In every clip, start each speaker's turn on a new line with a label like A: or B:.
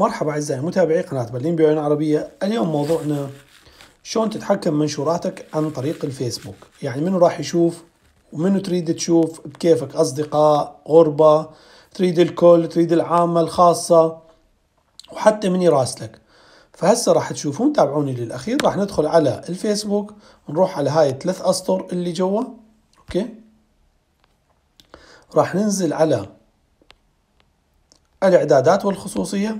A: مرحبا أعزائي متابعي قناة برلين بعيون عربية اليوم موضوعنا شلون تتحكم منشوراتك عن طريق الفيسبوك يعني منو راح يشوف ومنو تريد تشوف بكيفك أصدقاء غربة تريد الكل تريد العامة الخاصة وحتى من يراسلك فهسه راح تشوفون تابعوني للأخير راح ندخل على الفيسبوك نروح على هاي الثلاث أسطر اللي جوا أوكي راح ننزل على الإعدادات والخصوصية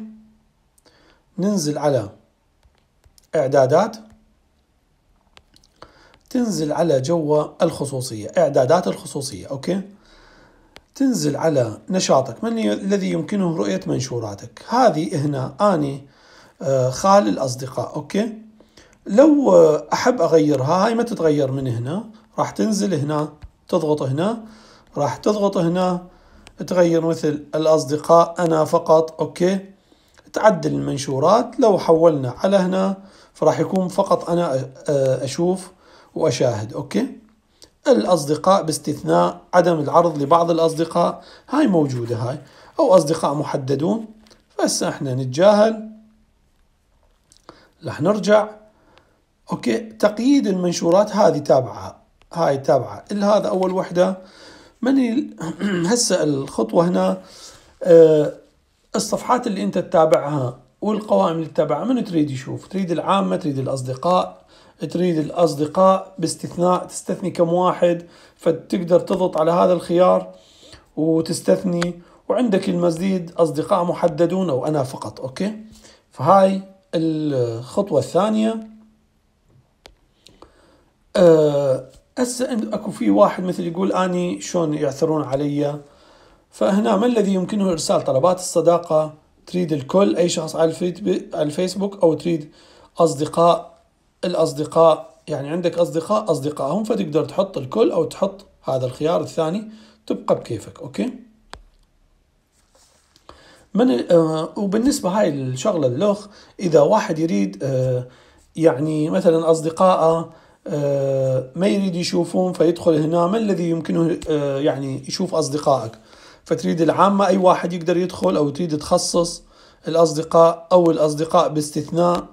A: ننزل على إعدادات تنزل على جوا الخصوصية إعدادات الخصوصية أوكي تنزل على نشاطك من الذي يمكنه رؤية منشوراتك هذه هنا أني آه، خال الأصدقاء أوكي لو آه، أحب أغيرها هاي ما تتغير من هنا راح تنزل هنا تضغط هنا راح تضغط هنا تغير مثل الأصدقاء أنا فقط أوكي تعدل المنشورات لو حولنا على هنا فراح يكون فقط أنا أشوف وأشاهد أوكي الأصدقاء باستثناء عدم العرض لبعض الأصدقاء هاي موجودة هاي أو أصدقاء محددون بس احنا نتجاهل رح نرجع أوكي تقييد المنشورات هذه تابعة هاي تابعة هذا أول وحدة من ال... هسه الخطوة هنا آه الصفحات اللي انت تتابعها والقوائم اللي تتابعها من تريد يشوف تريد العامة تريد الأصدقاء تريد الأصدقاء باستثناء تستثني كم واحد فتقدر تضغط على هذا الخيار وتستثني وعندك المزيد أصدقاء محددون أو أنا فقط أوكي فهاي الخطوة الثانية آه، هسه أه اكو في واحد مثل يقول اني شلون يعثرون علي فهنا ما الذي يمكنه إرسال طلبات الصداقة تريد الكل أي شخص على الفيسبوك أو تريد أصدقاء الأصدقاء يعني عندك أصدقاء أصدقائهم فتقدر تحط الكل أو تحط هذا الخيار الثاني تبقى بكيفك أوكي من آه، وبالنسبة هاي الشغلة اللوخ إذا واحد يريد آه، يعني مثلا أصدقائه آه، ما يريد يشوفون فيدخل هنا ما الذي يمكنه يعني يشوف أصدقائك فتريد العامة أي واحد يقدر يدخل أو تريد تخصص الأصدقاء أو الأصدقاء باستثناء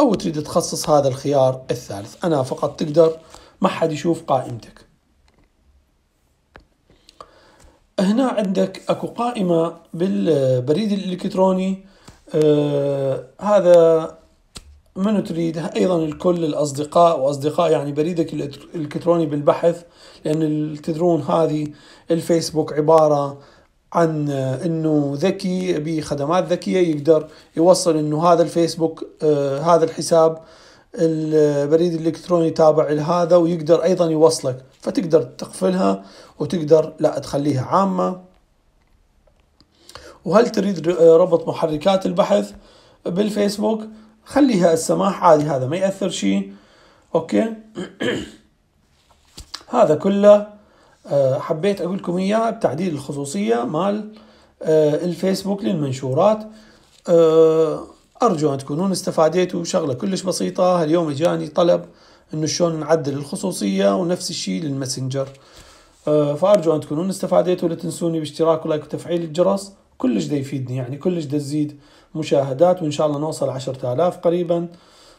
A: أو تريد تخصص هذا الخيار الثالث أنا فقط تقدر ما حد يشوف قائمتك هنا عندك أكو قائمة بالبريد الإلكتروني آه هذا من تريد ايضا الكل الاصدقاء واصدقاء يعني بريدك الالكتروني بالبحث لان تدرون هذه الفيسبوك عباره عن انه ذكي بخدمات ذكيه يقدر يوصل انه هذا الفيسبوك آه هذا الحساب البريد الالكتروني تابع لهذا ويقدر ايضا يوصلك فتقدر تقفلها وتقدر لا تخليها عامه وهل تريد آه، ربط محركات البحث بالفيسبوك خليها السماح عادي هذا ما يأثر شيء أوكي هذا كله آه، حبيت أقول لكم إياه بتعديل الخصوصية مال آه، الفيسبوك للمنشورات آه، أرجو أن تكونون استفاديتوا شغلة كلش بسيطة اليوم إجاني طلب انه شلون نعدل الخصوصيه ونفس الشيء للمسنجر فارجو ان تكونون استفاديتوا لا تنسوني باشتراك ولايك وتفعيل الجرس كلش دا يفيدني يعني كلش دا تزيد مشاهدات وإن شاء الله نوصل عشرة آلاف قريبا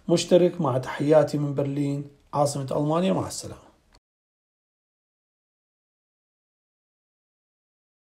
A: مشترك مع تحياتي من برلين عاصمة ألمانيا مع السلامة